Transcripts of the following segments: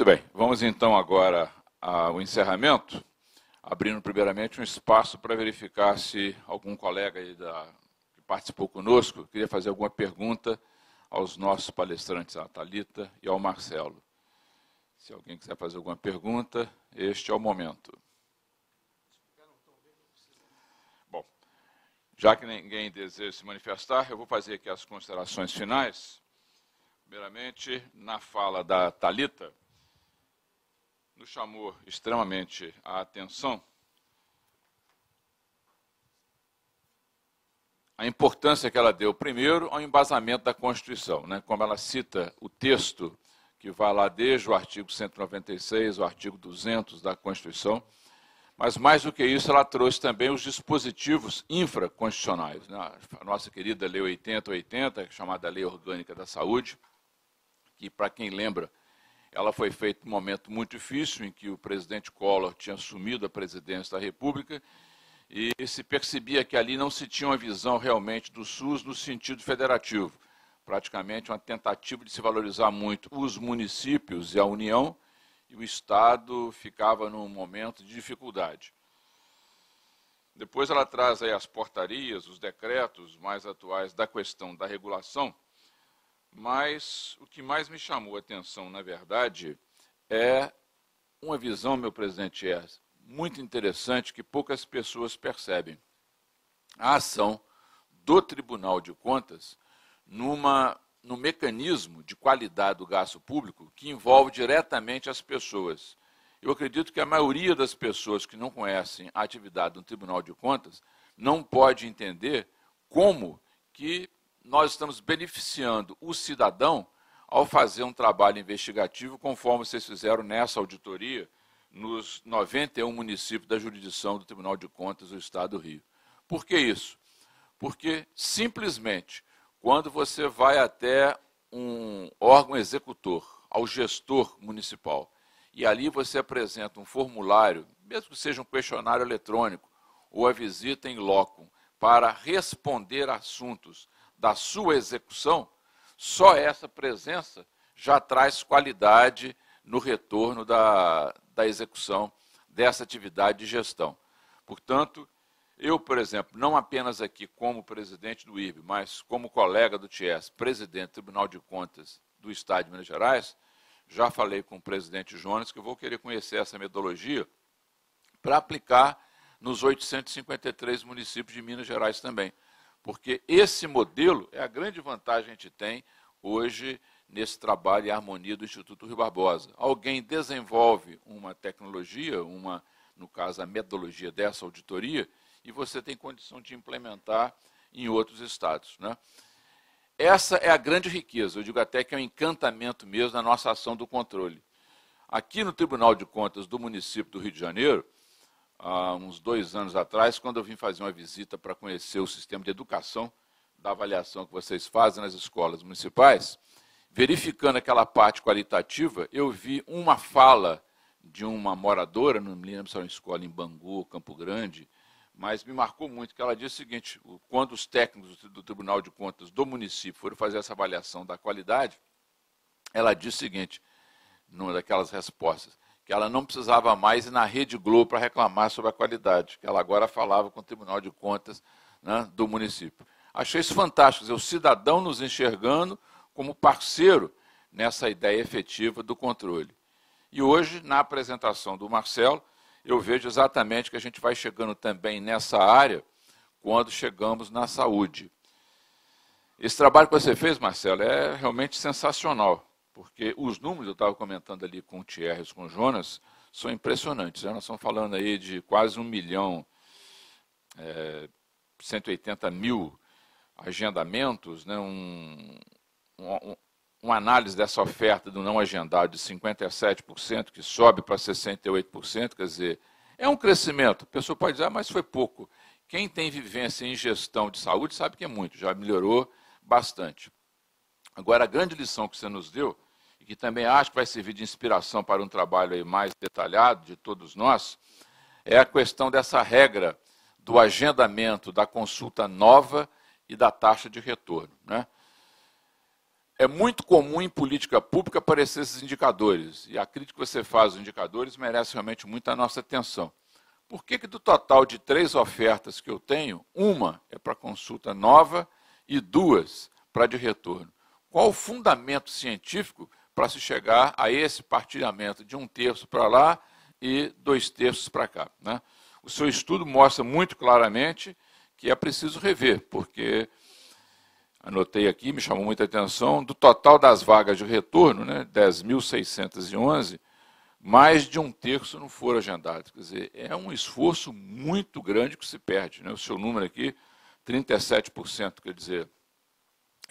Muito bem, vamos então agora ao encerramento, abrindo primeiramente um espaço para verificar se algum colega aí da, que participou conosco queria fazer alguma pergunta aos nossos palestrantes, à Thalita e ao Marcelo. Se alguém quiser fazer alguma pergunta, este é o momento. Bom, já que ninguém deseja se manifestar, eu vou fazer aqui as considerações finais. Primeiramente, na fala da Talita, nos chamou extremamente a atenção a importância que ela deu, primeiro, ao embasamento da Constituição, né? como ela cita o texto que vai lá desde o artigo 196, o artigo 200 da Constituição, mas mais do que isso, ela trouxe também os dispositivos infraconstitucionais. Né? A nossa querida Lei 8080, chamada Lei Orgânica da Saúde, que, para quem lembra, ela foi feita num momento muito difícil, em que o presidente Collor tinha assumido a presidência da República, e se percebia que ali não se tinha uma visão realmente do SUS no sentido federativo. Praticamente uma tentativa de se valorizar muito os municípios e a União, e o Estado ficava num momento de dificuldade. Depois ela traz aí as portarias, os decretos mais atuais da questão da regulação, mas o que mais me chamou a atenção, na verdade, é uma visão, meu presidente, é muito interessante que poucas pessoas percebem. A ação do Tribunal de Contas numa no mecanismo de qualidade do gasto público que envolve diretamente as pessoas. Eu acredito que a maioria das pessoas que não conhecem a atividade do Tribunal de Contas não pode entender como que nós estamos beneficiando o cidadão ao fazer um trabalho investigativo, conforme vocês fizeram nessa auditoria, nos 91 municípios da jurisdição do Tribunal de Contas do Estado do Rio. Por que isso? Porque, simplesmente, quando você vai até um órgão executor, ao gestor municipal, e ali você apresenta um formulário, mesmo que seja um questionário eletrônico, ou a visita em loco, para responder assuntos da sua execução, só essa presença já traz qualidade no retorno da, da execução dessa atividade de gestão. Portanto, eu, por exemplo, não apenas aqui como presidente do IRB, mas como colega do TIES, presidente do Tribunal de Contas do Estado de Minas Gerais, já falei com o presidente Jones que eu vou querer conhecer essa metodologia para aplicar nos 853 municípios de Minas Gerais também porque esse modelo é a grande vantagem que a gente tem hoje nesse trabalho e harmonia do Instituto Rio Barbosa. Alguém desenvolve uma tecnologia, uma, no caso, a metodologia dessa auditoria, e você tem condição de implementar em outros estados. Né? Essa é a grande riqueza, eu digo até que é um encantamento mesmo na nossa ação do controle. Aqui no Tribunal de Contas do município do Rio de Janeiro, há uns dois anos atrás, quando eu vim fazer uma visita para conhecer o sistema de educação da avaliação que vocês fazem nas escolas municipais, verificando aquela parte qualitativa, eu vi uma fala de uma moradora, não me lembro se era uma escola em Bangu, Campo Grande, mas me marcou muito que ela disse o seguinte: quando os técnicos do Tribunal de Contas do município foram fazer essa avaliação da qualidade, ela disse o seguinte, numa daquelas respostas: que ela não precisava mais ir na Rede Globo para reclamar sobre a qualidade, que ela agora falava com o Tribunal de Contas né, do município. Achei isso fantástico, dizer, o cidadão nos enxergando como parceiro nessa ideia efetiva do controle. E hoje, na apresentação do Marcelo, eu vejo exatamente que a gente vai chegando também nessa área quando chegamos na saúde. Esse trabalho que você fez, Marcelo, é realmente sensacional. Porque os números, eu estava comentando ali com o Thierry com o Jonas, são impressionantes. Né? Nós estamos falando aí de quase um milhão, é, 180 mil agendamentos, né? um, um, uma análise dessa oferta do não agendado de 57%, que sobe para 68%, quer dizer, é um crescimento. A pessoa pode dizer, ah, mas foi pouco. Quem tem vivência em gestão de saúde sabe que é muito, já melhorou bastante. Agora, a grande lição que você nos deu, e que também acho que vai servir de inspiração para um trabalho mais detalhado de todos nós, é a questão dessa regra do agendamento da consulta nova e da taxa de retorno. Né? É muito comum em política pública aparecer esses indicadores, e a crítica que você faz aos indicadores merece realmente muito a nossa atenção. Por que, que do total de três ofertas que eu tenho, uma é para consulta nova e duas para de retorno? Qual o fundamento científico para se chegar a esse partilhamento de um terço para lá e dois terços para cá? Né? O seu estudo mostra muito claramente que é preciso rever, porque anotei aqui, me chamou muita atenção, do total das vagas de retorno, né, 10.611, mais de um terço não foram agendados. Quer dizer, é um esforço muito grande que se perde. Né? O seu número aqui, 37%, quer dizer,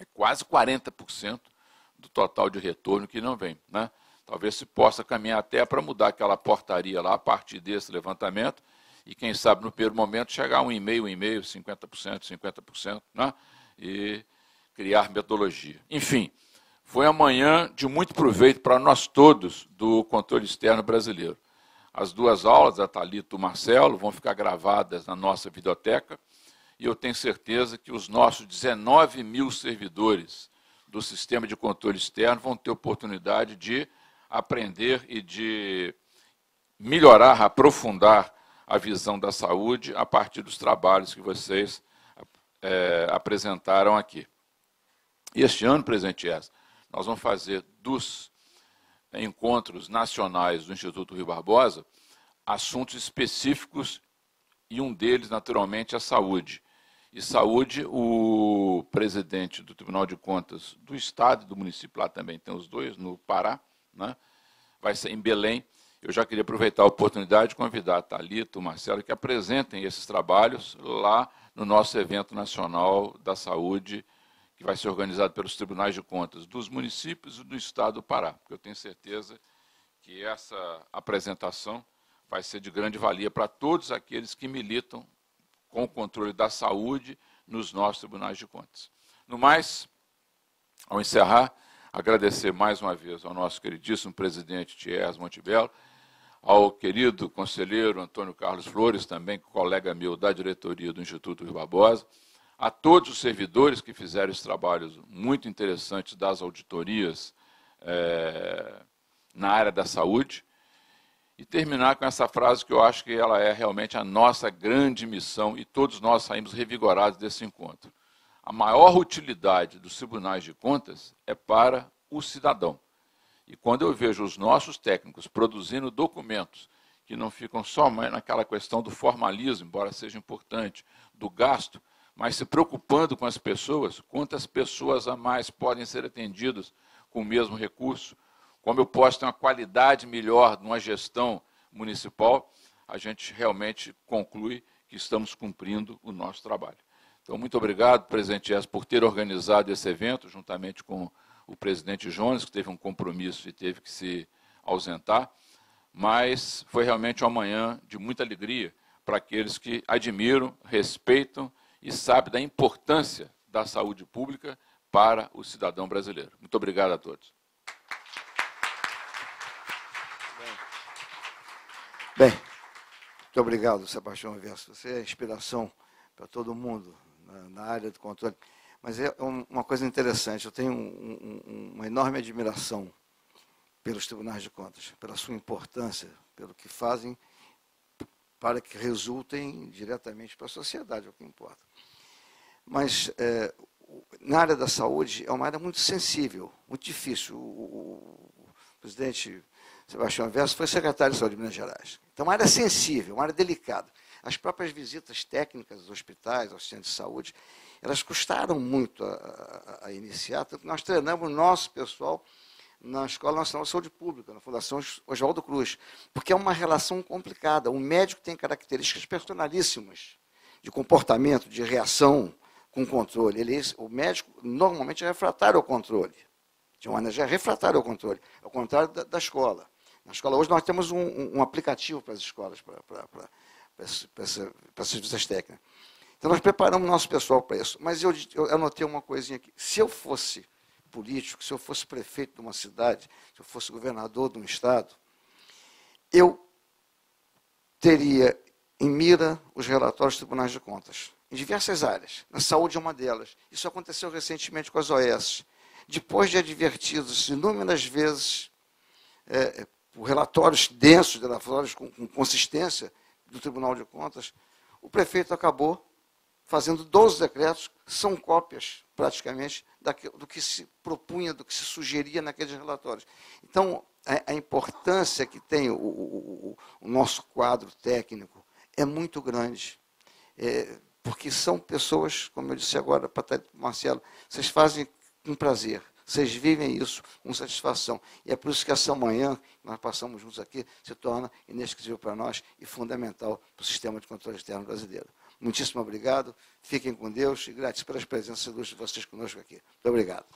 é quase 40% do total de retorno que não vem. Né? Talvez se possa caminhar até para mudar aquela portaria lá a partir desse levantamento e, quem sabe, no primeiro momento, chegar a 1,5%, 1,5%, 50%, 50%, né? e criar metodologia. Enfim, foi amanhã de muito proveito para nós todos do controle externo brasileiro. As duas aulas, a Thalita e o Marcelo, vão ficar gravadas na nossa videoteca e eu tenho certeza que os nossos 19 mil servidores do sistema de controle externo vão ter oportunidade de aprender e de melhorar, aprofundar a visão da saúde a partir dos trabalhos que vocês é, apresentaram aqui. Este ano, presidente essa, nós vamos fazer dos encontros nacionais do Instituto Rio Barbosa assuntos específicos e um deles, naturalmente, é a saúde e Saúde, o presidente do Tribunal de Contas do Estado e do município, lá também tem os dois, no Pará, né? vai ser em Belém. Eu já queria aproveitar a oportunidade de convidar a Thalita, o Marcelo, que apresentem esses trabalhos lá no nosso evento nacional da saúde, que vai ser organizado pelos tribunais de contas dos municípios e do estado do Pará. Porque eu tenho certeza que essa apresentação vai ser de grande valia para todos aqueles que militam com o controle da saúde nos nossos tribunais de contas. No mais, ao encerrar, agradecer mais uma vez ao nosso queridíssimo presidente Thiers Montebello, ao querido conselheiro Antônio Carlos Flores, também colega meu da diretoria do Instituto Rui Barbosa, a todos os servidores que fizeram esse trabalho muito interessante das auditorias é, na área da saúde, e terminar com essa frase que eu acho que ela é realmente a nossa grande missão e todos nós saímos revigorados desse encontro. A maior utilidade dos tribunais de contas é para o cidadão. E quando eu vejo os nossos técnicos produzindo documentos que não ficam só naquela questão do formalismo, embora seja importante, do gasto, mas se preocupando com as pessoas, quantas pessoas a mais podem ser atendidas com o mesmo recurso, como eu posso ter uma qualidade melhor numa gestão municipal, a gente realmente conclui que estamos cumprindo o nosso trabalho. Então, muito obrigado, presidente Jess, por ter organizado esse evento, juntamente com o presidente Jones, que teve um compromisso e teve que se ausentar. Mas foi realmente uma manhã de muita alegria para aqueles que admiram, respeitam e sabem da importância da saúde pública para o cidadão brasileiro. Muito obrigado a todos. Bem, muito obrigado, Sebastião Verso. Você é inspiração para todo mundo na, na, área do controle. Mas é uma coisa interessante, eu tenho um, um, uma enorme admiração pelos tribunais de contas, pela sua importância, pelo que fazem para que resultem diretamente para a sociedade, é o que importa. Mas é, na área da saúde é uma área muito sensível, muito difícil. O, o, o presidente Sebastião Verso foi secretário de saúde de Minas Gerais. Então, é uma área sensível, uma área delicada. As próprias visitas técnicas aos hospitais, aos centros de saúde, elas custaram muito a, a, a iniciar, tanto que nós treinamos o nosso pessoal na Escola Nacional de Saúde Pública, na Fundação Oswaldo Cruz, porque é uma relação complicada. O médico tem características personalíssimas de comportamento, de reação com controle. Ele, o médico normalmente é refratário ao controle. De uma maneira é refratário ao controle, ao contrário da, da escola. Na escola hoje nós temos um, um aplicativo para as escolas, para, para, para, para essas vistas técnicas. Então nós preparamos o nosso pessoal para isso. Mas eu, eu anotei uma coisinha aqui. Se eu fosse político, se eu fosse prefeito de uma cidade, se eu fosse governador de um estado, eu teria em mira os relatórios dos tribunais de contas, em diversas áreas. Na saúde é uma delas. Isso aconteceu recentemente com as OES. Depois de advertidos inúmeras vezes é, é por relatórios densos, relatórios com, com consistência do Tribunal de Contas, o prefeito acabou fazendo 12 decretos, são cópias, praticamente, daquilo, do que se propunha, do que se sugeria naqueles relatórios. Então, a, a importância que tem o, o, o, nosso quadro técnico é muito grande. É, porque são pessoas, como eu disse agora para o Marcelo, vocês fazem com prazer. Vocês vivem isso com satisfação. E é por isso que essa manhã que nós passamos juntos aqui se torna inesquecível para nós e fundamental para o sistema de controle externo brasileiro. Muitíssimo obrigado, fiquem com Deus e gratos pelas presenças ilustres de vocês conosco aqui. Muito obrigado.